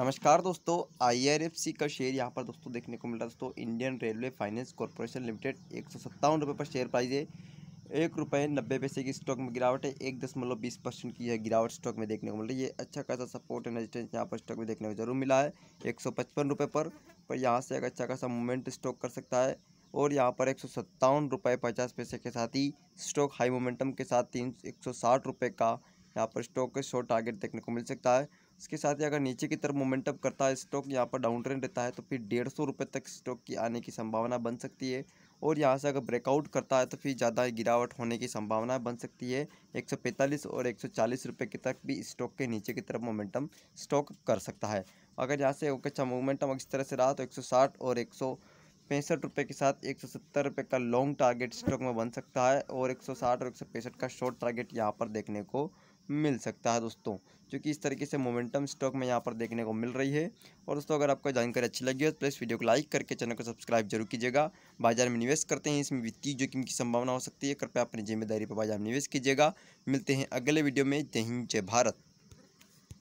नमस्कार दोस्तों आईआरएफसी का शेयर यहाँ पर दोस्तों देखने को मिल रहा है दोस्तों Indian railway finance corporation limited एक सौ सत्तावन रुपये पर शेयर प्राइस है एक रुपये नब्बे पैसे की स्टॉक में गिरावट है एक दशमलव बीस परसेंट की है गिरावट स्टॉक में देखने को मिल रही है अच्छा खासा सपोर्ट एंड रजिस्टेंस यहाँ पर स्टॉक में देखने को जरूर मिला है एक सौ पचपन रुपये पर पर यहाँ से एक अच्छा खासा मूवमेंट स्टॉक कर सकता है और यहाँ पर एक सौ सत्तावन रुपये पचास पैसे के साथ ही स्टॉक हाई मोमेंटम के साथ तीन एक सौ साठ रुपये का यहाँ पर स्टॉक के शॉर्ट टारगेट देखने को मिल सकता है इसके साथ ही अगर नीचे की तरफ मोमेंटअप करता है स्टॉक यहाँ पर डाउन ट्रेंड रहता है तो फिर डेढ़ सौ रुपये तक स्टॉक की आने की संभावना बन सकती है और यहाँ से अगर ब्रेकआउट करता है तो फिर ज़्यादा गिरावट होने की संभावना बन सकती है पैंतालीस और चालीस रुपये के तक भी स्टॉक के नीचे की तरफ मोमेंटम स्टॉक कर सकता है अगर यहाँ से एक अच्छा मोमेंटम इस तरह से रहा तो साठ और एक पैंसठ रुपये के साथ एक सौ सत्तर रुपये का लॉन्ग टारगेट स्टॉक में बन सकता है और एक सौ साठ और एक सौ पैंसठ का शॉर्ट टारगेट यहाँ पर देखने को मिल सकता है दोस्तों क्योंकि इस तरीके से मोमेंटम स्टॉक में यहाँ पर देखने को मिल रही है और दोस्तों अगर आपको जानकारी अच्छी लगी हो तो प्लीज़ वीडियो को लाइक करके चैनल को सब्सक्राइब जरूर कीजिएगा बाजार में निवेश करते हैं इसमें वित्तीय जोखिम की संभावना हो सकती है कृपया अपनी जिम्मेदारी पर बाजार में निवेश कीजिएगा मिलते हैं अगले वीडियो में जय हिंद जय भारत